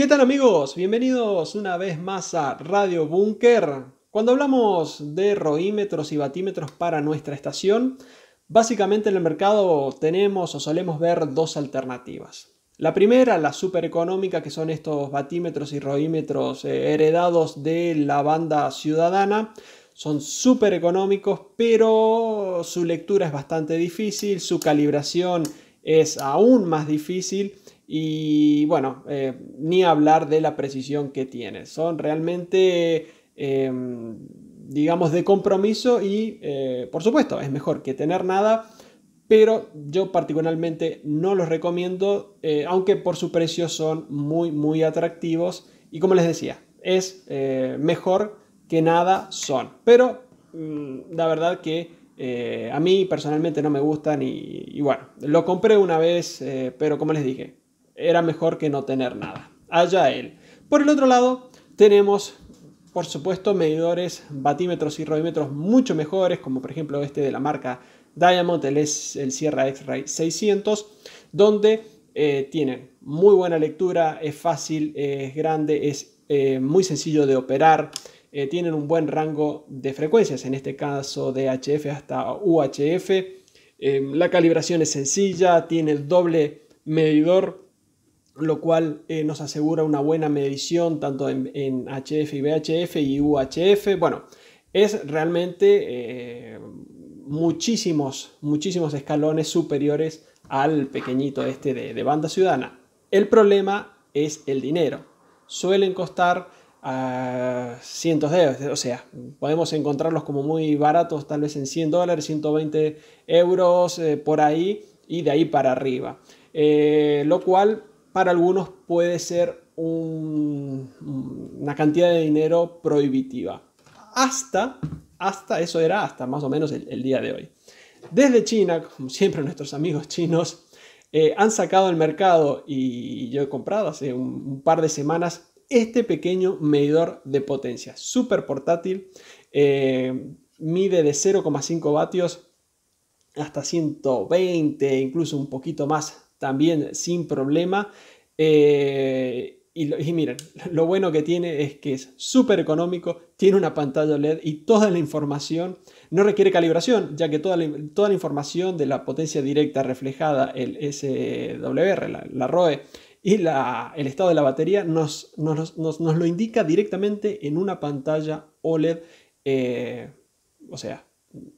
¿Qué tal amigos? Bienvenidos una vez más a Radio Búnker. Cuando hablamos de roímetros y batímetros para nuestra estación, básicamente en el mercado tenemos o solemos ver dos alternativas. La primera, la super económica, que son estos batímetros y roímetros eh, heredados de la banda ciudadana, son súper económicos, pero su lectura es bastante difícil, su calibración es aún más difícil y bueno, eh, ni hablar de la precisión que tiene. Son realmente, eh, digamos, de compromiso y, eh, por supuesto, es mejor que tener nada, pero yo particularmente no los recomiendo, aunque por su precio son muy, muy atractivos. Y como les decía, es mejor que nada son. Pero mm, la verdad que... a mí personalmente no me gustan y bueno, lo compré una vez, pero como les dije, era mejor que no tener nada. Allá él. Por el otro lado, tenemos, por supuesto, medidores, batímetros y rodímetros mucho mejores, como por ejemplo este de la marca Diamond, el, el Sierra X-Ray 600, donde eh, tiene tienen muy buena lectura, es fácil, es grande, es eh, muy sencillo de operar, eh, tienen un buen rango de frecuencias, en este caso de HF hasta UHF. la calibración es sencilla, tiene el doble medidor lo cual eh, nos asegura una buena medición tanto en, HF y VHF y UHF. Bueno, es realmente eh, muchísimos, muchísimos escalones superiores al pequeñito este de, banda ciudadana. El problema es el dinero. Suelen costar ah, cientos de euros, o sea, podemos encontrarlos como muy baratos, tal vez en 100 dólares, 120 euros eh, por ahí y de ahí para arriba. lo cual para algunos puede ser una cantidad de dinero prohibitiva. Hasta, hasta eso era hasta más o menos el, día de hoy. Desde China, como siempre nuestros amigos chinos, eh, han sacado al mercado y yo he comprado hace un, par de semanas este pequeño medidor de potencia, súper portátil, eh, mide de 0,5 vatios hasta 120, incluso un poquito más también sin problema. Eh, y, miren, lo bueno que tiene es que es súper económico, tiene una pantalla LED y toda la información no requiere calibración, ya que toda la, toda la información de la potencia directa reflejada, el SWR, la, ROE, y el estado de la batería nos, nos, lo indica directamente en una pantalla OLED, eh, o sea,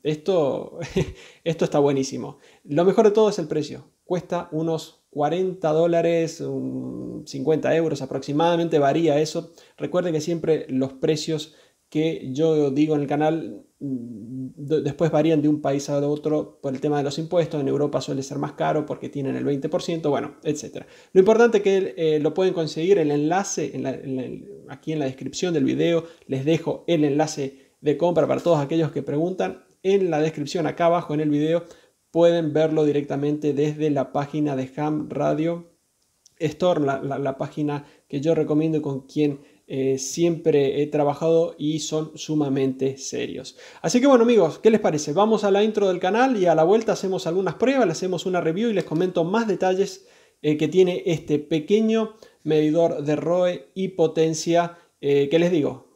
esto, esto está buenísimo. Lo mejor de todo es el precio. Cuesta unos 40 dólares, 50 euros aproximadamente, varía eso. Recuerden que siempre los precios que yo digo en el canal mm, después varían de un país a otro por el tema de los impuestos. En Europa suele ser más caro porque tienen el 20%, bueno, etc. Lo importante es que eh, lo pueden conseguir, el enlace aquí en la descripción del video les dejo el enlace de compra para todos aquellos que preguntan. En la descripción acá abajo en el video pueden verlo directamente desde la página de Ham Radio Store, la, página que yo recomiendo y con quien eh, siempre he trabajado y son sumamente serios. Así que bueno amigos, ¿qué les parece? Vamos a la intro del canal y a la vuelta hacemos algunas pruebas, le hacemos una review y les comento más detalles eh, que tiene este pequeño medidor de ROE y potencia eh, que les digo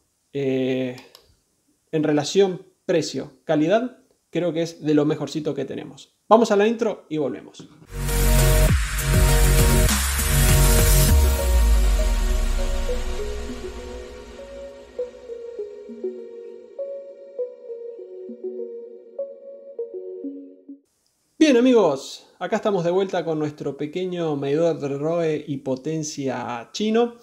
en relación precio-calidad, creo que es de lo mejorcito que tenemos. Vamos a la intro y volvemos. Bien amigos, acá estamos de vuelta con nuestro pequeño medidor de ROE y potencia chino.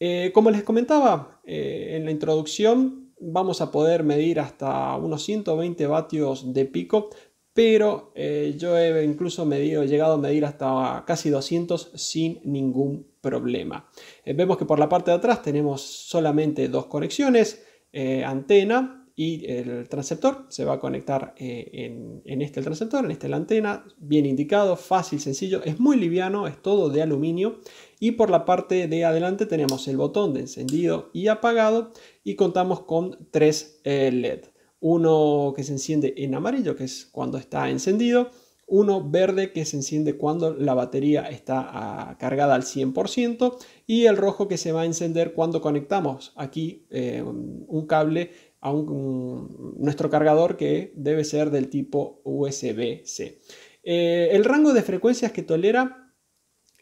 Eh, como les comentaba eh, en la introducción, vamos a poder medir hasta unos 120 vatios de pico, pero eh, yo he incluso medido, llegado a medir hasta casi 200 sin ningún problema. Eh, vemos que por la parte de atrás tenemos solamente dos conexiones, eh, antena y el transceptor se va a conectar eh, en, este el transceptor, en este la antena, bien indicado, fácil, sencillo, es muy liviano, es todo de aluminio y por la parte de adelante tenemos el botón de encendido y apagado y contamos con tres leds eh, LED, uno que se enciende en amarillo que es cuando está encendido, uno verde que se enciende cuando la batería está ah, cargada al 100% y el rojo que se va a encender cuando conectamos aquí eh, un cable nuestro cargador que debe ser del tipo USB-C. Eh, el rango de frecuencias que tolera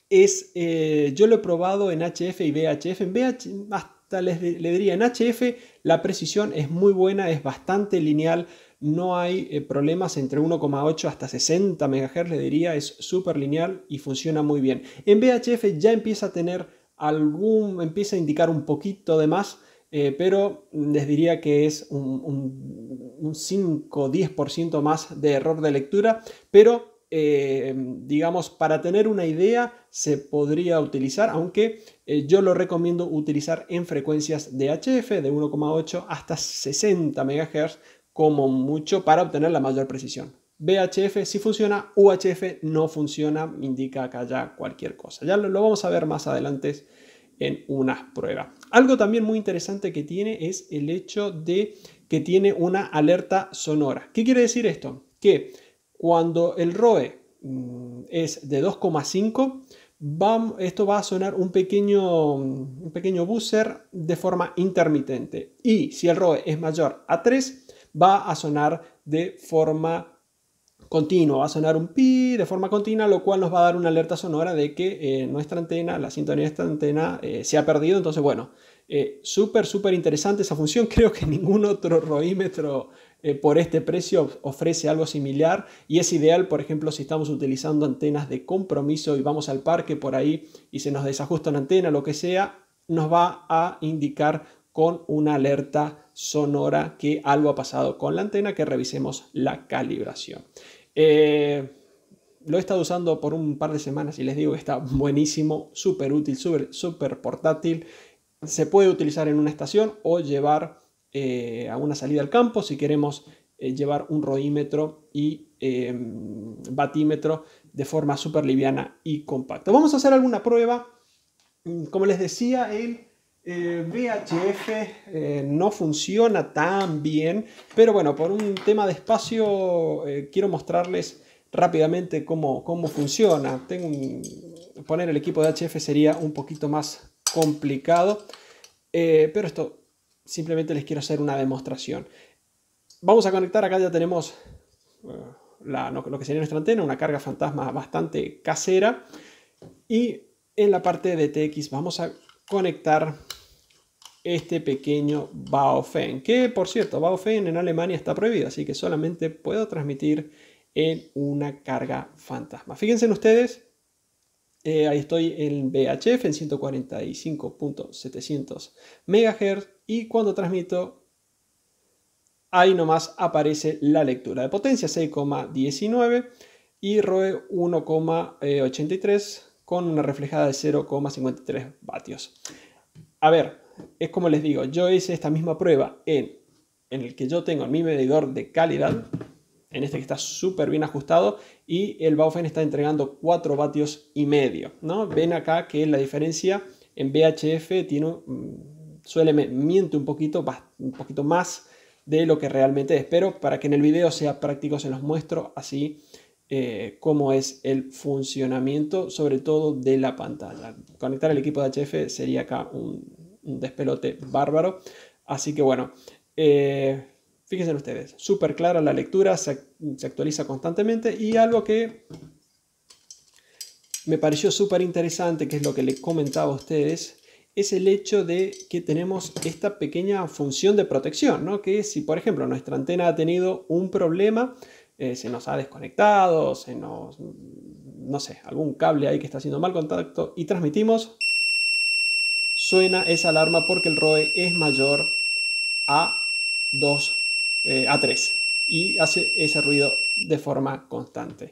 es, eh, yo lo he probado en HF y VHF, en VH, hasta les, le diría en HF la precisión es muy buena, es bastante lineal, no hay eh, problemas entre 1,8 hasta 60 MHz, le diría, es súper lineal y funciona muy bien. En VHF ya empieza a tener algún, empieza a indicar un poquito de más, eh, pero les diría que es un, un, un 5-10% más de error de lectura, pero eh, digamos, para tener una idea se podría utilizar, aunque eh, yo lo recomiendo utilizar en frecuencias de HF de 1,8 hasta 60 MHz como mucho para obtener la mayor precisión. VHF sí funciona, UHF no funciona, indica acá ya cualquier cosa. Ya lo vamos a ver más adelante en una prueba. Algo también muy interesante que tiene es el hecho de que tiene una alerta sonora. ¿Qué quiere decir esto? Que cuando el ROE mm, es de 2,5, esto va a sonar un pequeño, un pequeño buzzer de forma intermitente. Y si el ROE es mayor a 3, va a sonar de forma continuo, va a sonar un pi de forma continua, lo cual nos va a dar una alerta sonora de que eh, nuestra antena, la sintonía de esta antena, eh, se ha perdido. Entonces, bueno, eh, súper, súper interesante esa función. Creo que ningún otro roímetro por este precio ofrece algo similar y es ideal, por ejemplo, si estamos utilizando antenas de compromiso y vamos al parque por ahí y se nos desajusta una antena, lo que sea, nos va a indicar con una alerta sonora que algo ha pasado con la antena, que revisemos la calibración. Eh, lo he estado usando por un par de semanas y les digo que está buenísimo, súper útil, súper super portátil. Se puede utilizar en una estación o llevar eh, a una salida al campo si queremos eh, llevar un rodímetro y em, batímetro de forma súper liviana y compacta. Vamos a hacer alguna prueba. Mm, como les decía, el eh, VHF eh, no funciona tan bien, pero bueno, por un tema de espacio eh, quiero mostrarles rápidamente cómo, funciona. poner el equipo de HF sería un poquito más complicado, pero esto simplemente les quiero hacer una demostración. Vamos a conectar, acá ya tenemos lo que sería nuestra antena, una carga fantasma bastante casera, y en la parte de TX vamos a conectar este pequeño Baofeng, que por cierto, Baofeng en Alemania está prohibido, así que solamente puedo transmitir en una carga fantasma. Fíjense ustedes, eh, ahí estoy en VHF en 145.700 MHz y cuando transmito ahí nomás aparece la lectura de potencia 6,19 y ROE 1,83 con una reflejada de 0,53 vatios. A ver, es como les digo, yo hice esta misma prueba en, el que yo tengo mi medidor de calidad, en este que está súper bien ajustado, y el Baufen está entregando 4 vatios y medio, ¿no? Ven acá que la diferencia en VHF tiene, suele miente un poquito, un poquito más de lo que realmente es, pero para que en el video sea práctico se los muestro así como eh, cómo es el funcionamiento, sobre todo de la pantalla. Conectar el equipo de HF sería acá un, un despelote bárbaro. Así que bueno, eh, fíjense ustedes, súper clara la lectura, se, actualiza constantemente y algo que me pareció súper interesante, que es lo que les comentaba a ustedes, es el hecho de que tenemos esta pequeña función de protección, Que si, por ejemplo, nuestra antena ha tenido un problema, eh, se nos ha desconectado, se nos, no sé, algún cable ahí que está haciendo mal contacto y transmitimos, suena esa alarma porque el ROE es mayor a 2, eh, a 3 y hace ese ruido de forma constante.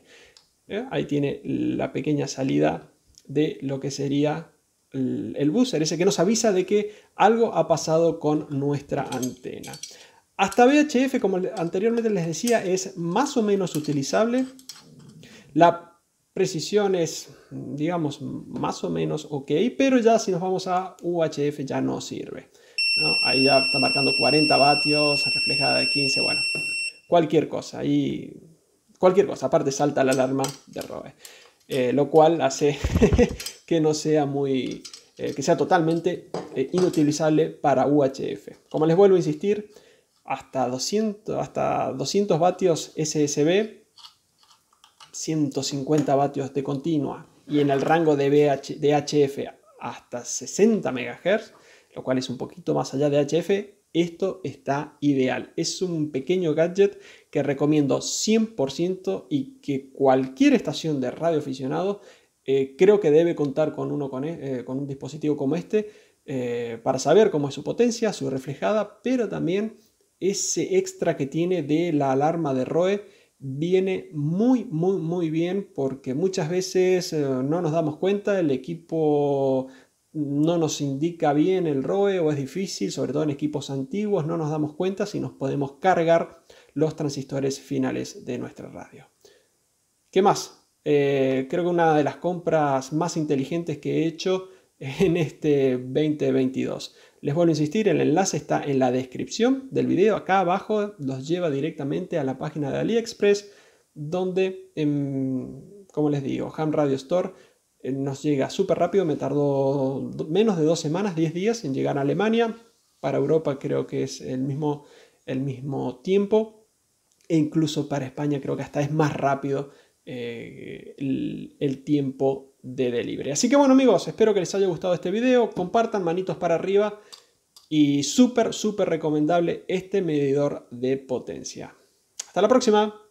¿Eh? Ahí tiene la pequeña salida de lo que sería el, el buzzer, ese que nos avisa de que algo ha pasado con nuestra antena. Hasta VHF, como anteriormente les decía, es más o menos utilizable. La precisiones, digamos, más o menos ok, pero ya si nos vamos a UHF ya no sirve. Ahí ya está marcando 40 vatios, reflejada de 15, bueno, cualquier cosa. Ahí, cualquier cosa, aparte salta la alarma de ROE, eh, lo cual hace que no sea muy, eh, que sea totalmente eh, inutilizable para UHF. Como les vuelvo a insistir, hasta 200, hasta 200 vatios SSB 150 vatios de continua y en el rango de VHF hasta 60 MHz, lo cual es un poquito más allá de HF, esto está ideal. Es un pequeño gadget que recomiendo 100% y que cualquier estación de radio aficionado eh, creo que debe contar con, uno con, e, eh, un dispositivo como este eh, para saber cómo es su potencia, su reflejada, pero también ese extra que tiene de la alarma de ROE viene muy, muy, muy bien porque muchas veces eh, no nos damos cuenta, el equipo no nos indica bien el ROE o es difícil, sobre todo en equipos antiguos, no nos damos cuenta si nos podemos cargar los transistores finales de nuestra radio. ¿Qué más? Eh, creo que una de las compras más inteligentes que he hecho en este 2022. Les vuelvo a insistir, el enlace está en la descripción del video. Acá abajo los lleva directamente a la página de AliExpress, donde, em, como les digo, Ham Radio Store eh, nos llega súper rápido. Me tardó menos de dos semanas, diez días en llegar a Alemania. Para Europa creo que es el mismo, el mismo tiempo. E incluso para España creo que hasta es más rápido eh, el, tiempo de delivery. Así que bueno amigos, espero que les haya gustado este video, compartan manitos para arriba y súper, súper recomendable este medidor de potencia. Hasta la próxima.